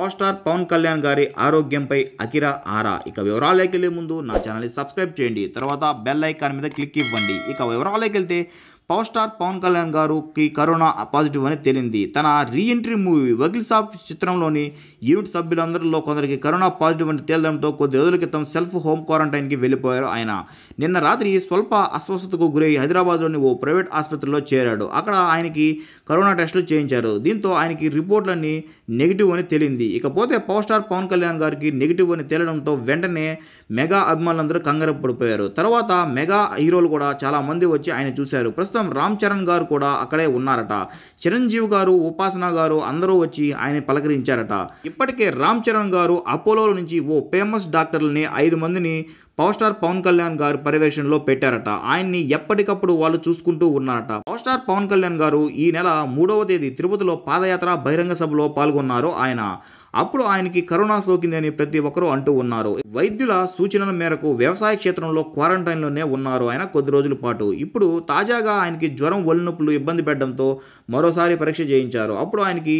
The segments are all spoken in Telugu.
పవర్ స్టార్ పవన్ కళ్యాణ్ గారి ఆరోగ్యంపై అకిరా ఆరా ఇక వివరాలకెళ్లే ముందు నా ఛానల్ని సబ్స్క్రైబ్ చేయండి తర్వాత బెల్ ఐకాన్ మీద క్లిక్ ఇవ్వండి ఇక వివరాలకెళ్తే పవర్ స్టార్ పవన్ కళ్యాణ్ గారుకి కరోనా పాజిటివ్ అని తేలింది తన రీఎంట్రీ మూవీ వకీల్ సాబ్ చిత్రంలోని యూనిట్ సభ్యులందరిలో కొందరికి కరోనా పాజిటివ్ అని తేలడంతో కొద్ది రోజుల క్రితం సెల్ఫ్ హోమ్ క్వారంటైన్కి వెళ్ళిపోయారు ఆయన నిన్న రాత్రి స్వల్ప అస్వస్థతకు గురై హైదరాబాద్లోని ఓ ప్రైవేట్ ఆసుపత్రిలో చేరాడు అక్కడ ఆయనకి కరోనా టెస్టులు చేయించారు దీంతో ఆయనకి రిపోర్ట్లన్నీ నెగిటివ్ అని తేలింది ఇకపోతే పవర్ స్టార్ పవన్ కళ్యాణ్ గారికి నెగిటివ్ అని తేలడంతో వెంటనే మెగా అభిమానులందరూ కంగారు పడిపోయారు తర్వాత మెగా హీరోలు కూడా చాలామంది వచ్చి ఆయన చూశారు ప్రస్తుతం ప్రస్తుతం రామ్ చరణ్ గారు కూడా అక్కడే ఉన్నారట చిరంజీవి గారు ఉపాసన గారు అందరూ వచ్చి ఆయన పలకరించారట ఇప్పటికే రామ్ చరణ్ గారు అపోలో నుంచి ఓ ఫేమస్ డాక్టర్లని ఐదు మందిని పవర్ స్టార్ పవన్ కళ్యాణ్ గారు పర్యవేక్షణలో పెట్టారట ఆయన్ని ఎప్పటికప్పుడు వాళ్ళు చూసుకుంటూ ఉన్నారట పవర్ స్టార్ పవన్ కళ్యాణ్ గారు ఈ నెల మూడవ తేదీ తిరుపతిలో పాదయాత్ర బహిరంగ సభలో పాల్గొన్నారు ఆయన అప్పుడు ఆయనకి కరోనా సోకిందని ప్రతి ఒక్కరూ అంటూ ఉన్నారు వైద్యుల సూచనల మేరకు వ్యవసాయ క్షేత్రంలో క్వారంటైన్లోనే ఉన్నారు ఆయన కొద్ది రోజుల పాటు ఇప్పుడు తాజాగా ఆయనకి జ్వరం ఒలినొప్పులు ఇబ్బంది పెట్టడంతో మరోసారి పరీక్ష చేయించారు అప్పుడు ఆయనకి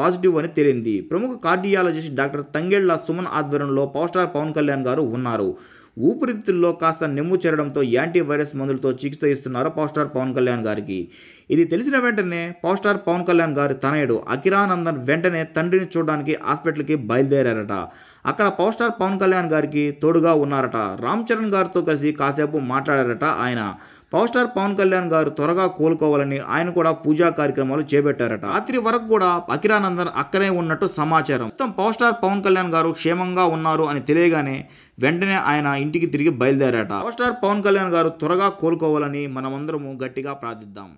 పాజిటివ్ అని తెలియంది ప్రముఖ కార్డియాలజిస్ట్ డాక్టర్ తంగేళ్ల సుమన్ ఆధ్వర్యంలో పవర్ స్టార్ పవన్ కళ్యాణ్ గారు ఉన్నారు ఊపిరితిత్తుల్లో కాస్త నిమ్ము చేరడంతో యాంటీ వైరస్ మందులతో చికిత్స ఇస్తున్నారు పవర్ స్టార్ పవన్ కళ్యాణ్ గారికి ఇది తెలిసిన వెంటనే పవర్ స్టార్ పవన్ కళ్యాణ్ గారి తనయుడు అకిరానందన్ వెంటనే తండ్రిని చూడడానికి హాస్పిటల్కి బయలుదేరారట అక్కడ పవర్ స్టార్ పవన్ కళ్యాణ్ గారికి తోడుగా ఉన్నారట రామ్ చరణ్ గారితో కలిసి కాసేపు మాట్లాడారట ఆయన పవర్ స్టార్ పవన్ కళ్యాణ్ గారు త్వరగా కోలుకోవాలని ఆయన కూడా పూజా కార్యక్రమాలు చేపట్టారట రాత్రి వరకు కూడా అఖిరానందన్ అక్కడే ఉన్నట్టు సమాచారం మొత్తం పవర్ స్టార్ పవన్ కళ్యాణ్ గారు క్షేమంగా ఉన్నారు అని తెలియగానే వెంటనే ఆయన ఇంటికి తిరిగి బయలుదేరాట పవర్ స్టార్ పవన్ కళ్యాణ్ గారు త్వరగా కోలుకోవాలని మనమందరము గట్టిగా ప్రార్థిద్దాం